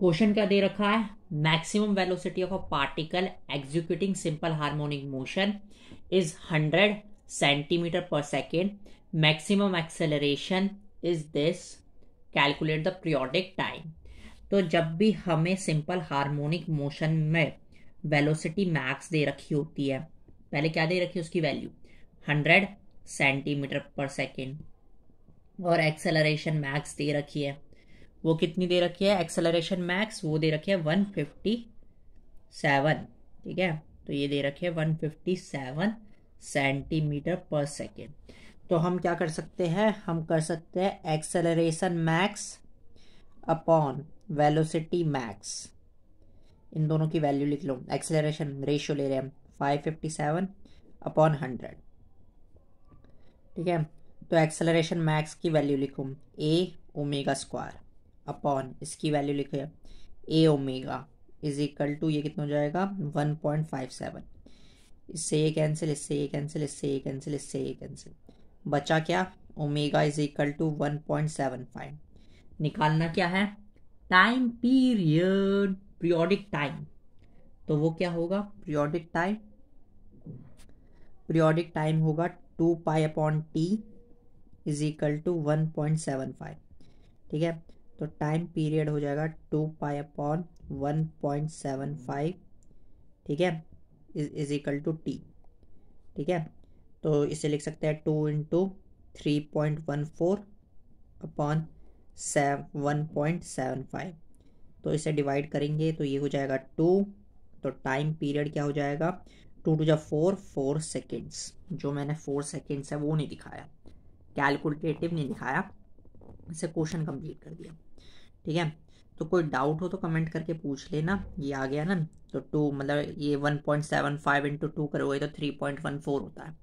question क्या दे रखा है maximum velocity of a particle executing simple harmonic motion is 100 centimetre per second maximum acceleration is this calculate the periodic time तो जब भी हमें सिंपल हार्मोनिक मोशन में वेलोसिटी मैक्स दे रखी होती है पहले क्या दे रखी है उसकी वैल्यू 100 सेंटीमीटर पर सेकेंड और एक्सेलरेशन मैक्स दे रखी है वो कितनी दे रखी है एक्सेलरेशन मैक्स वो दे रखी है वन फिफ्टी सेवन ठीक है तो ये दे रखी है one fifty seven centimetre per second तो हम क्या कर सकते हैं हम कर सकते हैं acceleration max upon velocity max इन दोनों की वैल्यू लिख लो एक्सेलरेशन रेशियो ले रहे हैं five fifty seven upon hundred ठीक है तो एक्सेलरेशन मैक्स की वैल्यू लिखो ए ओमेगा स्क्वायर अपॉन इसकी वैल्यू लिखे A omega is equal to ये कितना हो जाएगा वन पॉइंट फाइव सेवन इससे ये कैंसिल इससे ये कैंसिल इससे ये कैंसिल इससे ये कैंसिल बचा क्या omega is equal to one point seven five निकालना क्या है टाइम पीरियड पीरियोडिक टाइम तो वो क्या होगा पीरियोडिक टाइम पीरियोडिक टाइम होगा two pi upon T is equal to one point seven five ठीक है तो टाइम पीरियड हो जाएगा two pi upon one point seven five ठीक है इज इक्वल टू टी ठीक है तो इसे लिख सकते हैं two into three point one four upon सेव वन पॉइंट सेवन फाइव तो इसे डिवाइड करेंगे तो ये हो जाएगा टू तो टाइम पीरियड क्या हो जाएगा टू टू जा फोर फोर सेकेंड्स जो मैंने फोर सेकेंड्स है वो नहीं दिखाया कैलकुलेटिव नहीं दिखाया से क्वेश्चन कंप्लीट कर दिया ठीक है तो कोई डाउट हो तो कमेंट करके पूछ लेना ये आ गया ना तो टू मतलब ये one point seven five into two करोगे तो थ्री पॉइंट वन फोर होता है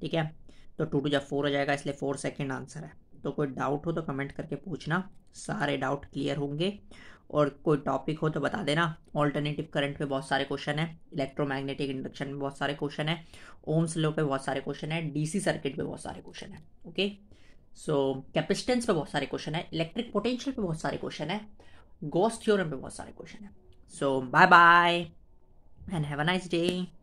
ठीक है तो टू टू जब फोर हो जाएगा इसलिए फोर सेकेंड आंसर है तो कोई डाउट हो तो कमेंट करके पूछना सारे डाउट क्लियर होंगे और कोई टॉपिक हो तो बता देना ऑल्टरनेटिव करंट पे बहुत सारे क्वेश्चन है इलेक्ट्रोमैग्नेटिक इंडक्शन में बहुत सारे क्वेश्चन है ओम्स लो पे बहुत सारे क्वेश्चन है डीसी सर्किट पे बहुत सारे क्वेश्चन है ओके सो कैपेसिटेंस पे बहुत सारे क्वेश्चन है इलेक्ट्रिक पोटेंशियल पे बहुत सारे क्वेश्चन है गोस थ्योरम पे बहुत सारे क्वेश्चन है so bye bye and have a nice day